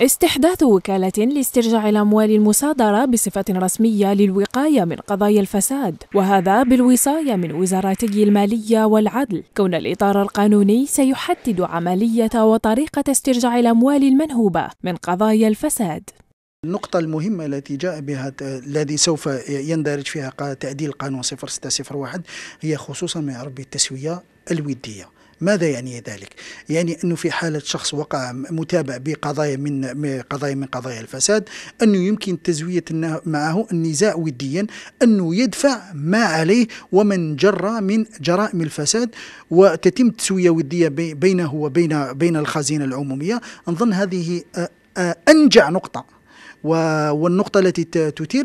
استحداث وكالة لاسترجاع الأموال المصادرة بصفة رسمية للوقاية من قضايا الفساد وهذا بالوصاية من وزارتي المالية والعدل كون الإطار القانوني سيحدد عملية وطريقة استرجاع الأموال المنهوبة من قضايا الفساد النقطة المهمة التي جاء بها الذي سوف يندرج فيها تعديل قانون 0601 هي خصوصا ما يعرف بالتسوية الودية ماذا يعني ذلك؟ يعني أنه في حالة شخص وقع متابع بقضايا من قضايا من قضايا الفساد أنه يمكن تزوية معه النزاع وديا أنه يدفع ما عليه ومن جرى من جرائم الفساد وتتم تسوية ودية بينه وبين بين الخزينة العمومية نظن هذه أنجع نقطة والنقطة التي تثير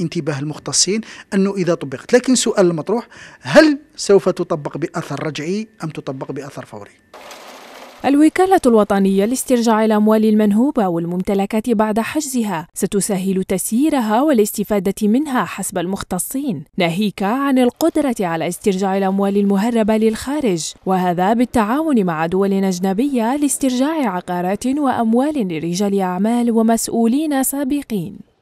انتباه المختصين أنه إذا طبقت لكن سؤال المطروح هل سوف تطبق بأثر رجعي أم تطبق بأثر فوري الوكالة الوطنية لاسترجاع الأموال المنهوبة والممتلكات بعد حجزها ستسهل تسييرها والاستفادة منها حسب المختصين، ناهيك عن القدرة على استرجاع الأموال المهربة للخارج، وهذا بالتعاون مع دول أجنبية لاسترجاع عقارات وأموال لرجال أعمال ومسؤولين سابقين.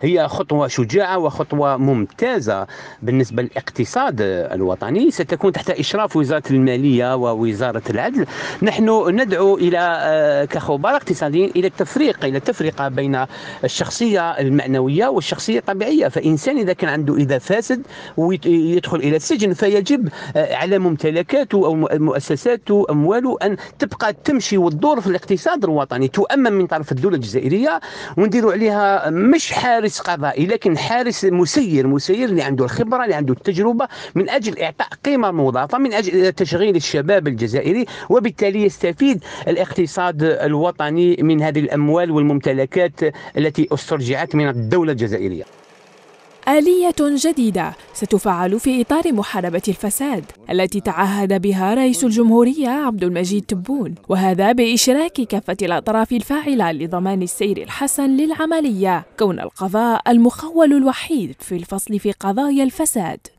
هي خطوة شجاعة وخطوة ممتازة بالنسبة للاقتصاد الوطني ستكون تحت إشراف وزارة المالية ووزارة العدل نحن ندعو إلى آه، كخبراء اقتصاديين إلى التفريق إلى التفرقة بين الشخصية المعنوية والشخصية الطبيعية فإنسان إذا كان عنده إذا فاسد ويدخل إلى السجن فيجب آه، على ممتلكاته أو مؤسساته أمواله أن تبقى تمشي وتدور في الاقتصاد الوطني تؤمن من طرف الدولة الجزائرية ونديروا عليها مش حار حارس قضائي لكن حارس مسير مسير اللي عنده الخبره اللي عنده التجربه من اجل اعطاء قيمه مضافه من اجل تشغيل الشباب الجزائري وبالتالي يستفيد الاقتصاد الوطني من هذه الاموال والممتلكات التي استرجعت من الدوله الجزائريه آلية جديدة ستفعل في إطار محاربة الفساد التي تعهد بها رئيس الجمهورية عبد المجيد تبون وهذا بإشراك كافة الأطراف الفاعلة لضمان السير الحسن للعملية كون القضاء المخول الوحيد في الفصل في قضايا الفساد